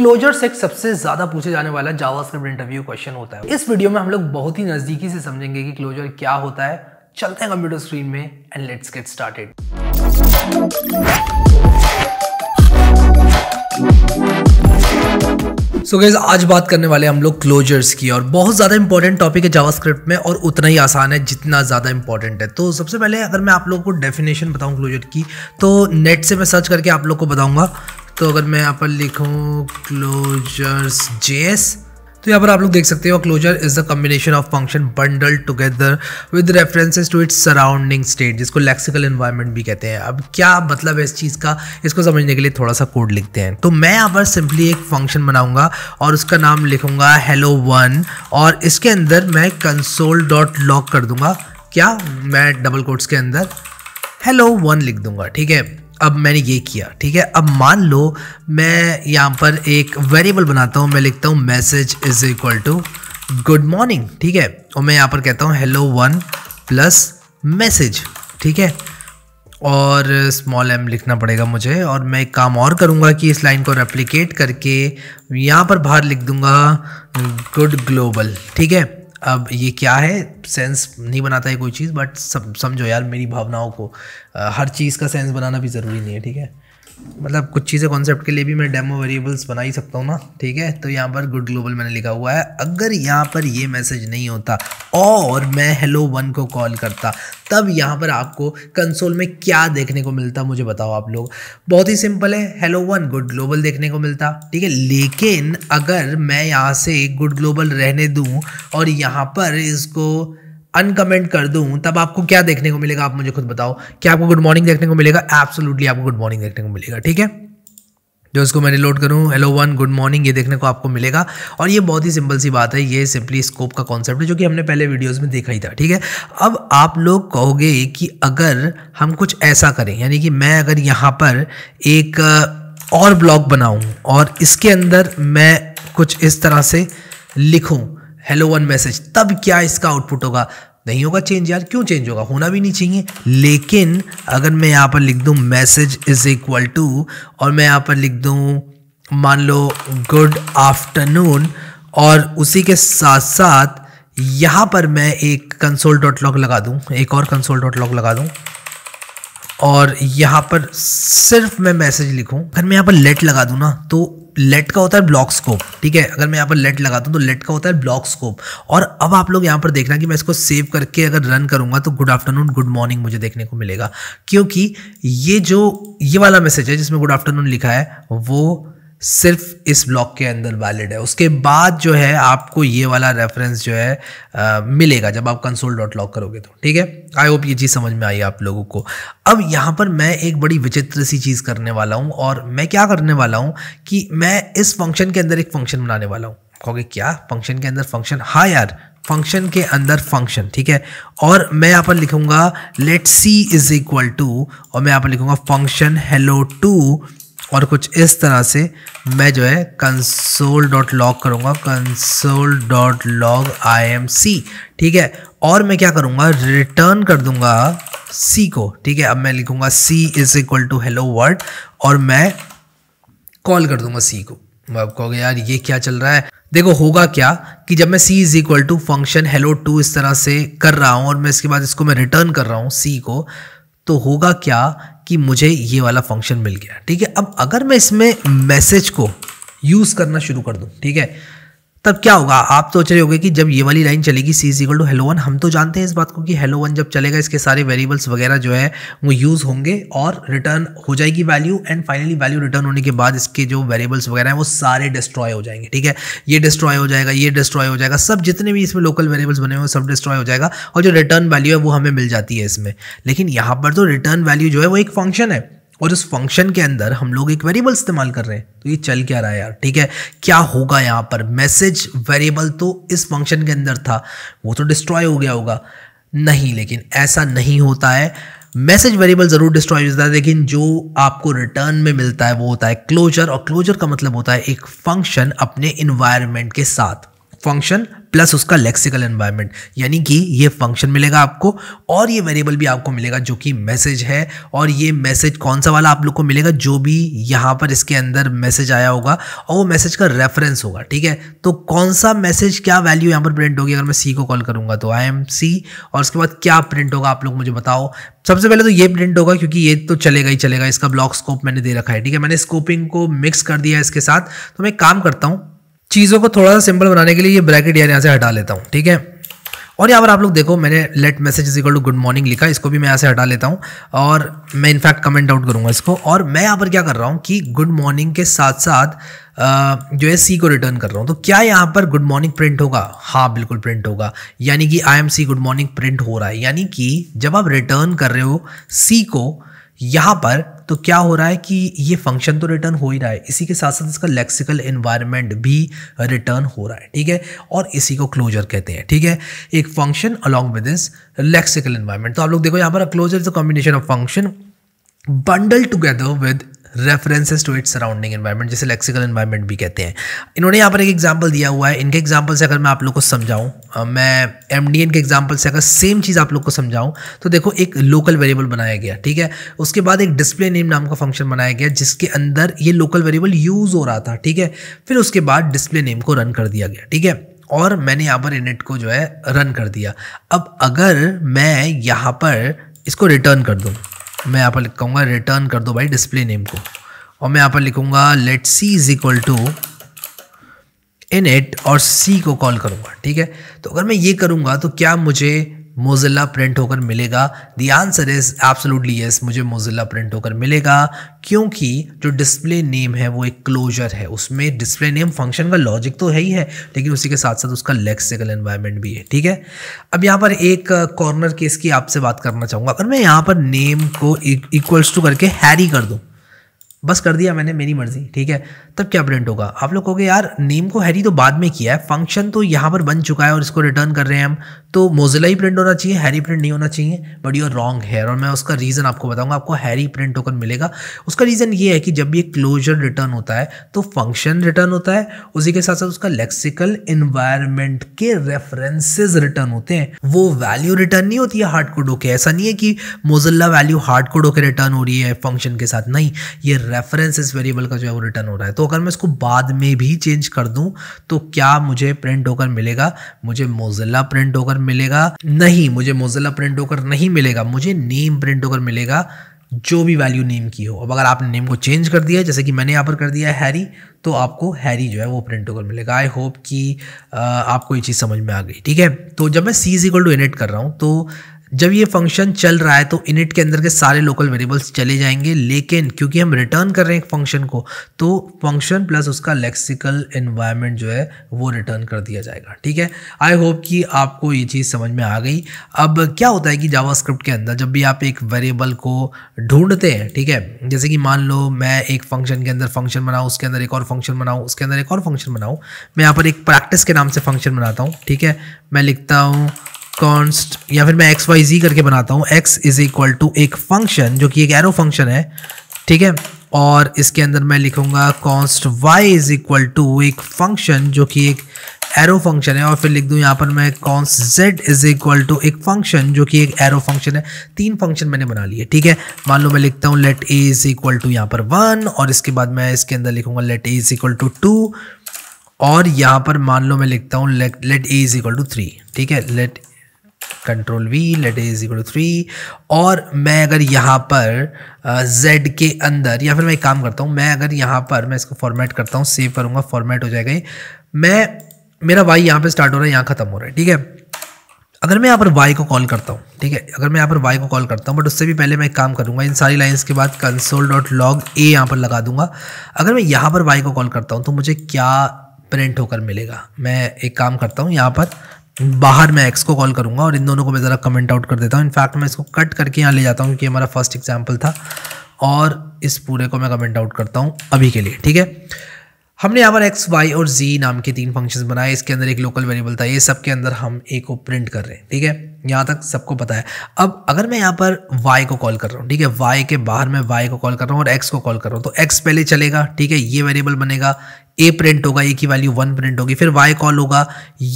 closure sex सबसे ज्यादा पूछे जाने वाला जावास्क्रिप्ट इंटरव्यू क्वेश्चन होता है इस वीडियो में हम लोग बहुत ही नजदीकी से समझेंगे कि क्लोजर क्या होता है चलते हैं कंप्यूटर स्क्रीन में and let's get started so so guys आज बात करने वाले हम लोग क्लोजर्स की और बहुत ज़्यादा इंपॉर्टेंट टॉपिक है जावास्क्रिप्ट में और उतना ही आसान है जितना ज़्यादा इंपॉर्टेंट है तो सबसे पहले अगर मैं आप लोगों को डेफिनेशन बताऊं क्लोजर की तो नेट से मैं सर्च करके आप लोग को बताऊंगा तो अगर मैं यहाँ पर लिखूँ क्लोजर्स जे तो यहाँ पर आप लोग देख सकते हो closure is the combination of function bundle together with references to its surrounding state जिसको लेक्सिकल इन्वायरमेंट भी कहते हैं अब क्या मतलब है इस चीज़ का इसको समझने के लिए थोड़ा सा कोड लिखते हैं तो मैं यहाँ पर सिंपली एक फंक्शन बनाऊंगा और उसका नाम लिखूंगा हेलो वन और इसके अंदर मैं कंसोल डॉट लॉक कर दूंगा क्या मैं डबल कोड्स के अंदर हेलो वन लिख दूंगा ठीक है अब मैंने ये किया ठीक है अब मान लो मैं यहाँ पर एक वेरिएबल बनाता हूँ मैं लिखता हूँ message is equal to good morning ठीक है और मैं यहाँ पर कहता हूँ हेलो वन प्लस मैसेज ठीक है और स्मॉल एम लिखना पड़ेगा मुझे और मैं एक काम और करूँगा कि इस लाइन को रेप्लिकेट करके यहाँ पर बाहर लिख दूँगा गुड ग्लोबल ठीक है अब ये क्या है सेंस नहीं बनाता है कोई चीज़ बट सब समझो यार मेरी भावनाओं को हर चीज़ का सेंस बनाना भी ज़रूरी नहीं है ठीक है मतलब कुछ चीज़ें कॉन्सेप्ट के लिए भी मैं डेमो वेरिएबल्स बना ही सकता हूँ ना ठीक है तो यहाँ पर गुड ग्लोबल मैंने लिखा हुआ है अगर यहाँ पर ये मैसेज नहीं होता और मैं हेलो वन को कॉल करता तब यहाँ पर आपको कंसोल में क्या देखने को मिलता मुझे बताओ आप लोग बहुत ही सिंपल है हेलो वन गुड ग्लोबल देखने को मिलता ठीक है लेकिन अगर मैं यहाँ से गुड ग्लोबल रहने दूँ और यहाँ पर इसको अनकमेंट कर दूं तब आपको क्या देखने को मिलेगा आप मुझे खुद बताओ क्या आपको गुड मॉर्निंग देखने को मिलेगा एब्सोल्युटली आपको गुड मॉर्निंग देखने को मिलेगा ठीक है जो उसको मैं रिलोड करूँ हेलो वन गुड मॉर्निंग ये देखने को आपको मिलेगा और ये बहुत ही सिंपल सी बात है ये सिंपली स्कोप का कॉन्सेप्ट है जो कि हमने पहले वीडियोस में देखा ही था ठीक है अब आप लोग कहोगे कि अगर हम कुछ ऐसा करें यानी कि मैं अगर यहाँ पर एक और ब्लॉग बनाऊँ और इसके अंदर मैं कुछ इस तरह से लिखूँ हेलो वन मैसेज तब क्या इसका आउटपुट होगा नहीं होगा चेंज यार क्यों चेंज होगा होना भी नहीं चाहिए लेकिन अगर मैं यहाँ पर लिख दूँ मैसेज इज इक्वल टू और मैं यहाँ पर लिख दूँ मान लो गुड आफ्टरनून और उसी के साथ साथ यहाँ पर मैं एक कंसोल डॉट लॉग लगा दूँ एक और कंसोल डॉट लॉग लगा दूँ और यहाँ पर सिर्फ मैं मैसेज लिखूँ अगर मैं यहाँ पर लेट लगा दूँ ना तो लेट का होता है ब्लॉक स्कोप ठीक है अगर मैं यहाँ पर लेट लगाता हूँ तो लेट का होता है ब्लॉक स्कोप और अब आप लोग यहाँ पर देखना कि मैं इसको सेव करके अगर रन करूँगा तो गुड आफ्टरनून गुड मॉर्निंग मुझे देखने को मिलेगा क्योंकि ये जो ये वाला मैसेज है जिसमें गुड आफ्टरनून लिखा है वो सिर्फ इस ब्लॉक के अंदर वैलिड है उसके बाद जो है आपको ये वाला रेफरेंस जो है आ, मिलेगा जब आप कंसोल डॉट लॉक करोगे तो ठीक है आई होप ये चीज़ समझ में आई आप लोगों को अब यहाँ पर मैं एक बड़ी विचित्र सी चीज़ करने वाला हूँ और मैं क्या करने वाला हूँ कि मैं इस फंक्शन के अंदर एक फंक्शन बनाने वाला हूँ कहोगे क्या फंक्शन के अंदर फंक्शन हाँ यार फंक्शन के अंदर फंक्शन ठीक है और मैं यहाँ पर लिखूंगा let C is equal to और मैं यहाँ पर लिखूंगा फंक्शन हेलो टू और कुछ इस तरह से मैं जो है कंसोल डॉट लॉग करूँगा console dot log I am c ठीक है और मैं क्या करूँगा रिटर्न कर दूँगा सी को ठीक है अब मैं लिखूँगा c is equal to hello world और मैं कॉल कर दूँगा सी को मैं आप कहोगे यार ये क्या चल रहा है देखो होगा क्या कि जब मैं c is equal to function hello two इस तरह से कर रहा हूँ और मैं इसके बाद इसको मैं रिटर्न कर रहा हूँ c को तो होगा क्या कि मुझे ये वाला फंक्शन मिल गया ठीक है अब अगर मैं इसमें मैसेज को यूज़ करना शुरू कर दूँ ठीक है तब क्या होगा आप तो सोच रहे होगे कि जब ये वाली लाइन चलेगी c is to hello one हम तो जानते हैं इस बात को कि हेलो वन जब चलेगा इसके सारे वेरिएबल्स वगैरह जो है वो यूज़ होंगे और रिटर्न हो जाएगी value and finally value return होने के बाद इसके जो वेरिएबल्स वगैरह हैं वो सारे डिस्ट्रॉय हो जाएंगे ठीक है ये डिस्ट्रॉय हो जाएगा ये डिस्ट्रॉय हो जाएगा सब जितने भी इसमें लोकल वेरिएबल्स बने हुए सब डिस्ट्रॉय हो जाएगा और जो रिटर्न वैल्यू है वो हमें मिल जाती है इसमें लेकिन यहाँ पर तो रिटर्न वैल्यू जो है वो एक फंक्शन है और उस फंक्शन के अंदर हम लोग एक वेरिएबल इस्तेमाल कर रहे हैं तो ये चल क्या रहा है यार ठीक है क्या होगा यहाँ पर मैसेज वेरिएबल तो इस फंक्शन के अंदर था वो तो डिस्ट्रॉय हो गया होगा नहीं लेकिन ऐसा नहीं होता है मैसेज वेरिएबल ज़रूर डिस्ट्रॉय होता है लेकिन जो आपको रिटर्न में मिलता है वो होता है क्लोजर और क्लोजर का मतलब होता है एक फंक्शन अपने इन्वायरमेंट के साथ फंक्शन प्लस उसका लेक्सिकल एनवायरनमेंट यानी कि ये फंक्शन मिलेगा आपको और ये वेरिएबल भी आपको मिलेगा जो कि मैसेज है और ये मैसेज कौन सा वाला आप लोग को मिलेगा जो भी यहाँ पर इसके अंदर मैसेज आया होगा और वो मैसेज का रेफरेंस होगा ठीक है तो कौन सा मैसेज क्या वैल्यू यहाँ पर प्रिंट होगी अगर मैं सी को कॉल करूँगा तो आई एम सी और उसके बाद क्या प्रिंट होगा आप लोग मुझे बताओ सबसे पहले तो ये प्रिंट होगा क्योंकि ये तो चलेगा ही चलेगा इसका ब्लॉक स्कोप मैंने दे रखा है ठीक है मैंने स्कोपिंग को मिक्स कर दिया इसके साथ तो मैं काम करता हूँ चीज़ों को थोड़ा सा सिंपल बनाने के लिए ये ब्रैकेट यार यहाँ से हटा लेता हूँ ठीक है और यहाँ पर आप लोग देखो मैंने let message is equal to good morning लिखा इसको भी मैं यहाँ से हटा लेता हूँ और मैं इनफैक्ट कमेंट आउट करूँगा इसको और मैं यहाँ पर क्या कर रहा हूँ कि गुड मॉर्निंग के साथ साथ जो है सी को रिटर्न कर रहा हूँ तो क्या यहाँ पर गुड मॉर्निंग प्रिंट होगा हाँ बिल्कुल प्रिंट होगा यानी कि I am c good morning print हो रहा है यानी कि जब आप रिटर्न कर रहे हो सी को यहाँ पर तो क्या हो रहा है कि ये फंक्शन तो रिटर्न हो ही रहा है इसी के साथ साथ इसका लेक्सिकल इन्वायरमेंट भी रिटर्न हो रहा है ठीक है और इसी को क्लोजर कहते हैं ठीक है एक फंक्शन अलॉन्ग विद इस लेक्सिकल इन्वायरमेंट तो आप लोग देखो यहाँ पर closure is a combination of function bundle together with references to its surrounding environment जिसे लेक्सिकल एनवायरमेंट भी कहते हैं इन्होंने यहाँ पर एक एग्ज़ाम्पल दिया हुआ है इनके एग्जाम्पल से अगर मैं आप लोग को समझाऊँ मैं एम डी एन के एग्जाम्पल से अगर सेम चीज़ आप लोग को समझाऊँ तो देखो एक लोकल वेरिएबल बनाया गया ठीक है उसके बाद एक डिस्प्ले नेम नाम का फंक्शन बनाया गया जिसके अंदर ये लोकल वेरिएबल यूज़ हो रहा था ठीक है फिर उसके बाद डिस्प्ले नेम को रन कर दिया गया ठीक है और मैंने यहाँ पर इनिट को जो है रन कर दिया अब अगर मैं यहाँ पर इसको रिटर्न कर दूँ मैं यहाँ पर कहूँगा रिटर्न कर दो भाई डिस्प्ले नेम को और मैं यहाँ पर लिखूँगा let C is equal to in it और सी को कॉल करूँगा ठीक है तो अगर मैं ये करूँगा तो क्या मुझे मोजिला प्रिंट होकर मिलेगा the answer is absolutely yes मुझे मोजिला प्रिंट होकर मिलेगा क्योंकि जो डिस्प्ले नेम है वो एक क्लोजर है उसमें डिस्प्ले नेम फंक्शन का लॉजिक तो है ही है लेकिन उसी के साथ साथ उसका लेक्सिकल एनवायरनमेंट भी है ठीक है अब यहाँ पर एक कॉर्नर uh, केस की आपसे बात करना चाहूँगा अगर मैं यहाँ पर नेम को इक्वल्स e-, टू करके हैरी कर दूँ बस कर दिया मैंने मेरी मर्जी ठीक है तब क्या प्रिंट होगा आप लोग कहोगे यार नेम को हैरी तो बाद में किया है फंक्शन तो यहाँ पर बन चुका है और इसको रिटर्न कर रहे हैं हम तो मोजिला ही प्रिंट होना चाहिए हैरी प्रिंट नहीं होना चाहिए बट यू रॉन्ग हेयर और मैं उसका रीज़न आपको बताऊंगा आपको हैरी प्रिंट टोकन मिलेगा उसका रीज़न ये है कि जब ये क्लोजर रिटर्न होता है तो फंक्शन रिटर्न होता है उसी के साथ साथ उसका लेक्सिकल इन्वायरमेंट के रेफरेंसेज रिटर्न होते हैं वो वैल्यू रिटर्न नहीं होती है हार्ड कोड होके ऐसा नहीं है कि मोजिला वैल्यू हार्ड कोड होकर रिटर्न हो रही है फंक्शन के साथ नहीं ये रेफरेंस इस वेरिएबल का जो है वो रिटर्न हो रहा है तो अगर मैं इसको बाद में भी चेंज कर दूं तो क्या मुझे प्रिंट होकर मिलेगा मुझे मोजिला प्रिंट होकर मिलेगा नहीं मुझे मोजिला प्रिंट होकर नहीं मिलेगा मुझे नेम प्रिंट होकर मिलेगा जो भी वैल्यू नेम की हो अब अगर आपने नेम को चेंज कर दिया जैसे कि मैंने यहाँ पर कर दिया है हैरी तो आपको हैरी जो है वो प्रिंट होकर मिलेगा आई होप कि आपको ये चीज़ समझ में आ गई ठीक है तो जब मैं c is equal to init कर रहा हूँ तो जब ये फंक्शन चल रहा है तो इनिट के अंदर के सारे लोकल वेरिएबल्स चले जाएंगे लेकिन क्योंकि हम रिटर्न कर रहे हैं फंक्शन को तो फंक्शन प्लस उसका लेक्सिकल इन्वायरमेंट जो है वो रिटर्न कर दिया जाएगा ठीक है आई होप कि आपको ये चीज़ समझ में आ गई अब क्या होता है कि जावास्क्रिप्ट के अंदर जब भी आप एक वेरिएबल को ढूंढते हैं ठीक है जैसे कि मान लो मैं एक फंक्शन के अंदर फंक्शन बनाऊँ उसके अंदर एक और फंक्शन बनाऊँ उसके अंदर एक और फंक्शन बनाऊँ मैं यहाँ पर एक प्रैक्टिस के नाम से फंक्शन बनाता हूँ ठीक है मैं लिखता हूँ कॉन्स्ट या फिर मैं एक्स वाई जी करके बनाता हूँ एक्स इज इक्वल टू एक फंक्शन जो कि एक एरो फंक्शन है ठीक है और इसके अंदर मैं लिखूंगा const y is equal to एक फंक्शन जो कि एक एरो फंक्शन है और फिर लिख दूँ यहाँ पर मैं const z is equal to एक फंक्शन जो कि एक एरो फंक्शन है तीन फंक्शन मैंने बना लिए ठीक है मान लो मैं लिखता हूँ let a is equal to यहाँ पर वन और इसके बाद मैं इसके अंदर लिखूंगा let a is equal to two और यहाँ पर मान लो मैं लिखता हूँ let let a is equal to three ठीक है let control v let is equal to three और मैं अगर यहाँ पर जेड के अंदर या फिर मैं एक काम करता हूँ मैं अगर यहाँ पर मैं इसको फॉर्मेट करता हूँ सेव करूँगा फॉर्मेट हो जाएगा मैं मेरा वाई यहाँ पे स्टार्ट हो रहा है यहाँ ख़त्म हो रहा है ठीक है अगर मैं यहाँ पर वाई को कॉल करता हूँ ठीक है अगर मैं यहाँ पर वाई को कॉल करता हूँ बट उससे भी पहले मैं एक काम करूँगा इन सारी लाइन्स के बाद कंसोल डॉट लॉग ए यहाँ पर लगा दूंगा अगर मैं यहाँ पर वाई को कॉल करता हूँ तो मुझे क्या प्रिंट होकर मिलेगा मैं एक काम करता हूँ यहाँ पर बाहर मैं एक्स को कॉल करूँगा और इन दोनों को मैं ज़रा कमेंट आउट कर देता हूँ इनफैक्ट मैं इसको कट करके यहाँ ले जाता हूँ क्योंकि हमारा फर्स्ट एग्जाम्पल था और इस पूरे को मैं कमेंट आउट करता हूँ अभी के लिए ठीक है हमने यहाँ पर एक्स वाई और जी नाम के तीन फंक्शंस बनाए इसके अंदर एक लोकल वेरिएबल था ये सब के अंदर हम ए को प्रिंट कर रहे हैं ठीक है यहाँ तक सबको पता है अब अगर मैं यहाँ पर वाई को कॉल कर रहा हूँ ठीक है वाई के बाहर मैं वाई को कॉल कर रहा हूँ और एक्स को कॉल कर रहा हूँ तो एक्स पहले चलेगा ठीक है ये वेरिएबल बनेगा ए प्रिंट होगा ए की वैल्यू वन प्रिंट होगी फिर वाई कॉल होगा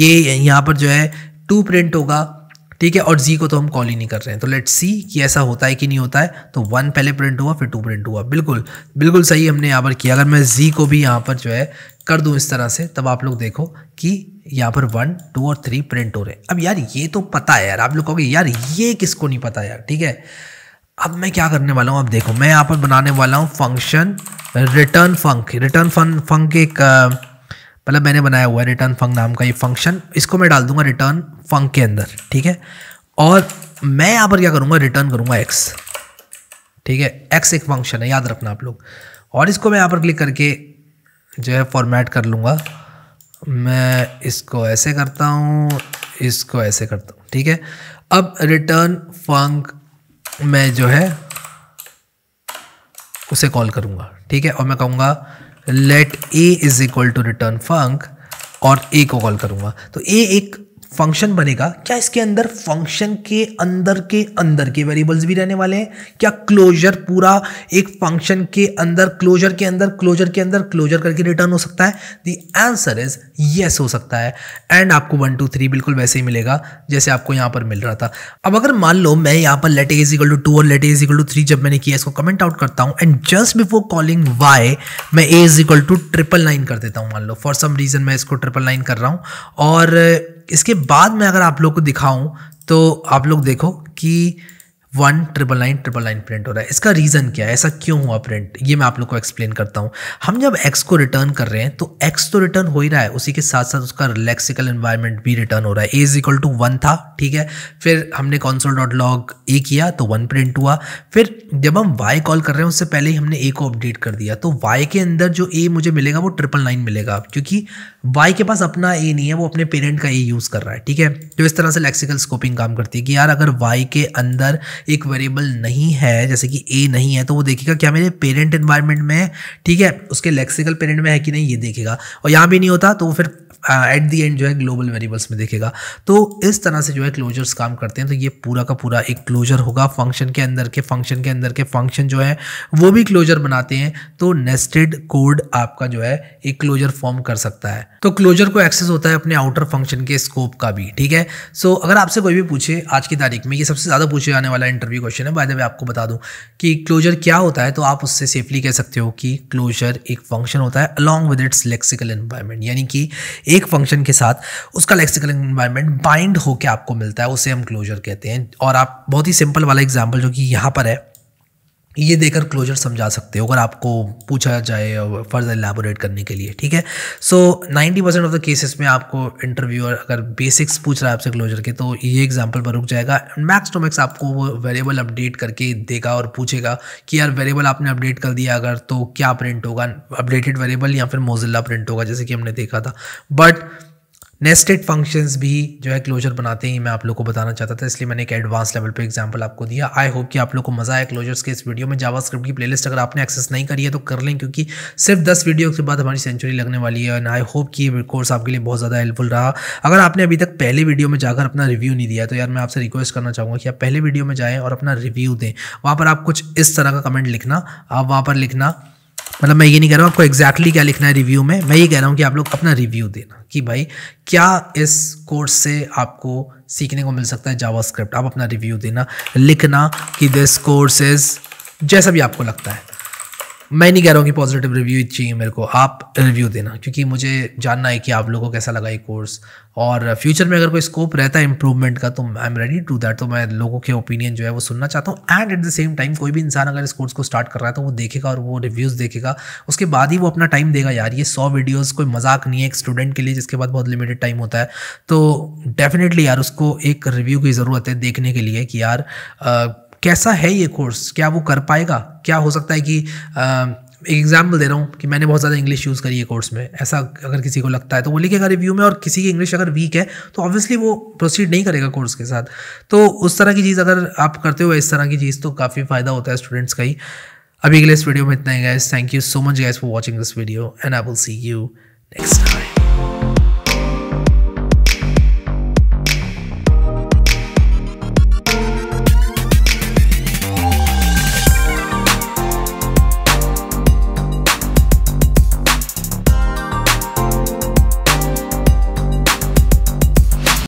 ये यहाँ पर जो है टू प्रिंट होगा ठीक है और जी को तो हम कॉल ही नहीं कर रहे हैं तो लेट्स सी कि ऐसा होता है कि नहीं होता है तो वन पहले प्रिंट हुआ फिर टू प्रिंट हुआ बिल्कुल बिल्कुल सही हमने यहाँ पर किया अगर मैं जी को भी यहाँ पर जो है कर दूँ इस तरह से तब आप लोग देखो कि यहाँ पर वन टू और थ्री प्रिंट हो रहे हैं अब यार ये तो पता है यार आप लोग कहोगे यार ये किसको नहीं पता यार ठीक है अब मैं क्या करने वाला हूँ अब देखो मैं यहाँ पर बनाने वाला हूँ function return func return fun func एक uh, मतलब मैंने बनाया हुआ है रिटर्न फंक नाम का ये फंक्शन इसको मैं डाल दूंगा रिटर्न फंक के अंदर ठीक है और मैं यहाँ पर क्या करूँगा रिटर्न करूँगा एक्स ठीक है एक्स एक फंक्शन है याद रखना आप लोग और इसको मैं यहाँ पर क्लिक करके जो है फॉर्मेट कर लूँगा मैं इसको ऐसे करता हूँ इसको ऐसे करता हूँ ठीक है अब रिटर्न फंक में जो है उसे कॉल करूँगा ठीक है और मैं कहूँगा let a is equal to return func और ए को कॉल करूँगा तो ए एक फंक्शन बनेगा क्या इसके अंदर फंक्शन के अंदर के अंदर के वेरिएबल्स भी रहने वाले हैं क्या क्लोजर पूरा एक फंक्शन के अंदर क्लोजर के अंदर क्लोजर के अंदर क्लोजर करके रिटर्न हो सकता है द आंसर इज येस हो सकता है एंड आपको वन टू थ्री बिल्कुल वैसे ही मिलेगा जैसे आपको यहां पर मिल रहा था अब अगर मान लो मैं यहाँ पर let is equal to two और let is equal to three जब मैंने किया इसको कमेंट आउट करता हूँ and just before calling y मैं a is equal to triple nine कर देता हूँ मान लो फॉर सम रीज़न मैं इसको ट्रिपल नाइन कर रहा हूँ और इसके बाद में अगर आप लोग को दिखाऊँ तो आप लोग देखो कि one triple nine triple nine print हो रहा है इसका रीज़न क्या है ऐसा क्यों हुआ प्रिंट ये मैं आप लोग को एक्सप्लेन करता हूँ हम जब एक्स को रिटर्न कर रहे हैं तो एक्स तो रिटर्न हो ही रहा है उसी के साथ साथ उसका रिलैक्सिकल इन्वायरमेंट भी रिटर्न हो रहा है a is equal to one था ठीक है फिर हमने कॉन्सोल डॉट लॉग ए किया तो वन प्रिंट हुआ फिर जब हम वाई कॉल कर रहे हैं उससे पहले ही हमने ए को अपडेट कर दिया तो वाई के अंदर जो ए मुझे मिलेगा वो ट्रिपल नाइन मिलेगा क्योंकि वाई के पास अपना ए नहीं है वो अपने पेरेंट का ए यूज़ कर रहा है ठीक है तो इस तरह से लेक्सिकल स्कोपिंग काम करती है कि यार अगर वाई के अंदर एक वेरिएबल नहीं है जैसे कि ए नहीं है तो वो देखेगा क्या मेरे पेरेंट इन्वायरमेंट में है ठीक है उसके लेक्सिकल पेरेंट में है कि नहीं ये देखेगा और यहाँ भी नहीं होता तो वो फिर एट दी एंड जो है ग्लोबल वेरिएबल्स में देखेगा तो इस तरह से जो है क्लोजर्स काम करते हैं तो ये पूरा का पूरा एक क्लोजर होगा फंक्शन के अंदर के फंक्शन के अंदर के फंक्शन जो है वो भी क्लोजर बनाते हैं तो नेस्टेड कोड आपका जो है एक क्लोजर फॉर्म कर सकता है तो क्लोजर को एक्सेस होता है अपने आउटर फंक्शन के स्कोप का भी ठीक है सो so, अगर आपसे कोई भी पूछे आज की तारीख में ये सबसे ज़्यादा पूछे जाने वाला इंटरव्यू क्वेश्चन है बाय द वे आपको बता दूं कि क्लोजर क्या होता है तो आप उससे सेफली कह सकते हो कि क्लोजर एक फंक्शन होता है along with its lexical environment यानी कि एक फंक्शन के साथ उसका लेक्सिकल इन्वायरमेंट बाइंड होकर आपको मिलता है उसे हम क्लोजर कहते हैं और आप बहुत ही सिंपल वाला एग्जाम्पल जो कि यहाँ पर है ये देकर क्लोजर समझा सकते हो अगर आपको पूछा जाए फर्दर एलेबोरेट करने के लिए ठीक है so ninety percent of the cases में आपको इंटरव्यूअर अगर बेसिक्स पूछ रहा है आपसे क्लोजर के तो ये एग्जांपल पर रुक जाएगा मैक्स टू मैक्स आपको वो वेरिएबल अपडेट करके देगा और पूछेगा कि यार वेरिएबल आपने अपडेट कर दिया अगर तो क्या प्रिंट होगा अपडेटेड वेरेबल या फिर मोजिला प्रिंट होगा जैसे कि हमने देखा था बट नेस्टेड फंक्शंस भी जो है क्लोजर बनाते ही मैं आप लोग को बताना चाहता था इसलिए मैंने एक एडवांस लेवल पे एग्जांपल आपको दिया आई होप कि आप लोग को मज़ा आया क्लोजर्स के इस वीडियो में जावास्क्रिप्ट की प्लेलिस्ट अगर आपने एक्सेस नहीं करी है तो कर लें क्योंकि सिर्फ दस वीडियो के बाद हमारी सेंचुरी लगने वाली है एंड आई होप कि ये कोर्स आपके लिए बहुत ज़्यादा हेल्पफुल रहा अगर आपने अभी तक पहले वीडियो में जाकर अपना रिव्यू नहीं दिया तो यार मैं आपसे रिक्वेस्ट करना चाहूँगा कि आप पहले वीडियो में जाएँ और अपना रिव्यू दें वहाँ पर आप कुछ इस तरह का कमेंट लिखना आप वहाँ पर लिखना मतलब मैं ये नहीं कह रहा हूँ आपको एग्जैक्टली exactly क्या लिखना है रिव्यू में मैं ये कह रहा हूँ कि आप लोग अपना रिव्यू देना कि भाई क्या इस कोर्स से आपको सीखने को मिल सकता है जावास्क्रिप्ट आप अपना रिव्यू देना लिखना कि दिस कोर्स इज़ जैसा भी आपको लगता है मैं नहीं कह रहा हूँ कि पॉजिटिव रिव्यू चाहिए मेरे को आप रिव्यू देना क्योंकि मुझे जानना है कि आप लोगों को कैसा लगा ये कोर्स और फ्यूचर में अगर कोई स्कोप रहता है इंप्रूवमेंट का तो I am ready to that तो मैं लोगों के ओपिनियन जो है वो सुनना चाहता हूँ and at the same time कोई भी इंसान अगर इस कोर्स को स्टार्ट कर रहा है तो वो देखेगा और वो रिव्यूज़ देखेगा उसके बाद ही वो अपना टाइम देगा यार ये सौ वीडियोज़ कोई मजाक नहीं है एक स्टूडेंट के लिए जिसके बाद बहुत लिमिटेड टाइम होता है तो डेफिनेटली यार उसको एक रिव्यू की ज़रूरत है देखने के लिए कि यार कैसा है ये कोर्स क्या वो कर पाएगा क्या हो सकता है कि एक एग्जाम्पल दे रहा हूँ कि मैंने बहुत ज़्यादा इंग्लिश यूज़ करी है कोर्स में ऐसा अगर किसी को लगता है तो वो लिखेगा रिव्यू में और किसी की इंग्लिश अगर वीक है तो ऑब्वियसली वो प्रोसीड नहीं करेगा कोर्स के साथ तो उस तरह की चीज़ अगर आप करते हो इस तरह की चीज़ तो काफ़ी फ़ायदा होता है स्टूडेंट्स का ही अभी के लिए इस वीडियो में इतना ही guys thank you so much guys for watching this video and I will see you next time